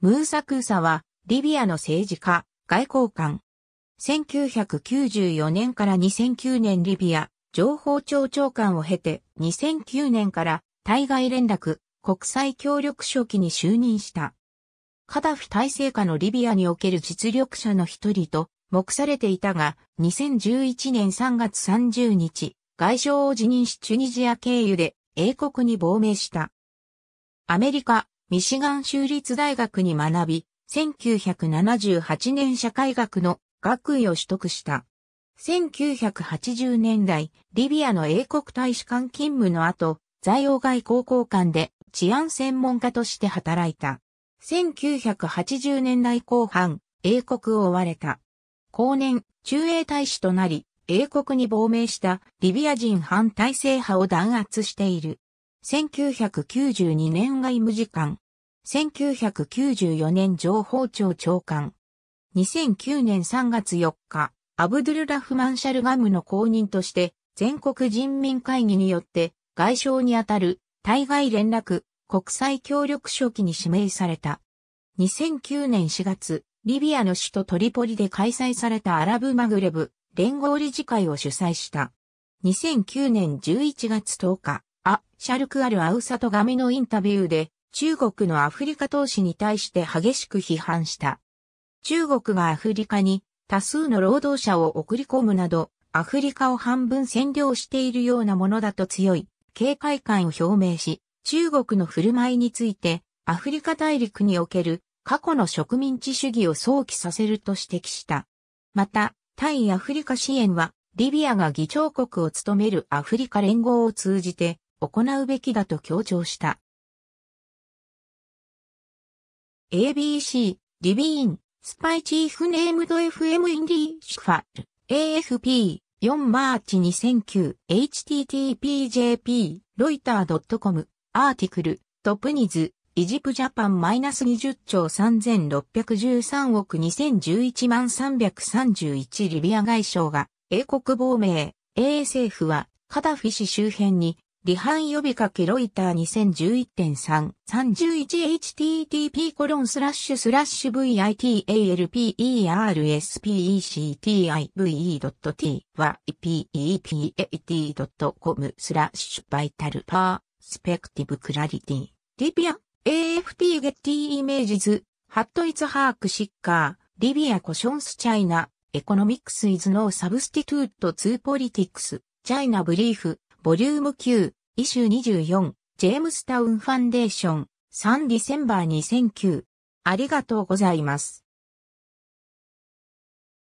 ムーサ・クーサは、リビアの政治家、外交官。1994年から2009年リビア、情報庁長官を経て、2009年から対外連絡、国際協力書記に就任した。カダフ体制下のリビアにおける実力者の一人と目されていたが、2011年3月30日、外相を辞任しチュニジア経由で英国に亡命した。アメリカ、ミシガン州立大学に学び、1978年社会学の学位を取得した。1980年代、リビアの英国大使館勤務の後、在欧外交交換で治安専門家として働いた。1980年代後半、英国を追われた。後年、中英大使となり、英国に亡命したリビア人反体制派を弾圧している。1992年外務次官。1994年情報庁長官。2009年3月4日、アブドゥルラフマンシャルガムの公認として、全国人民会議によって、外相にあたる、対外連絡、国際協力書記に指名された。2009年4月、リビアの首都トリポリで開催されたアラブマグレブ連合理事会を主催した。2009年11月10日、シャルクアル・アウサトガメのインタビューで、中国のアフリカ投資に対して激しく批判した。中国がアフリカに多数の労働者を送り込むなど、アフリカを半分占領しているようなものだと強い警戒感を表明し、中国の振る舞いについて、アフリカ大陸における過去の植民地主義を想起させると指摘した。また、対アフリカ支援は、リビアが議長国を務めるアフリカ連合を通じて、行うべきだと強調した。ABC、リビーン、スパイチーフネームド FM インディーシファル、AFP、4マーチ2009、httpjp、ロイター .com、アーティクル、トップニズ、イジプジャパンマイナス20兆3613億2011万331リビア外相が、英国亡命、英政府は、カダフィ氏周辺に離反呼びかけロイター 2011.3.31http コロンスラッシュスラッシュ vitalperspective.typet.com p a スラッシュバイタルパースペクティブクラリティリビア AFT ゲッティイメージズハットイツハークシッカーリビアコションスチャイナエコノミクスイズノーサブスティトゥートツーポリティクスチャイナブリーフボリューム9イシュー24、ジェームスタウンファンデーション、3ディセンバー2009。ありがとうございます。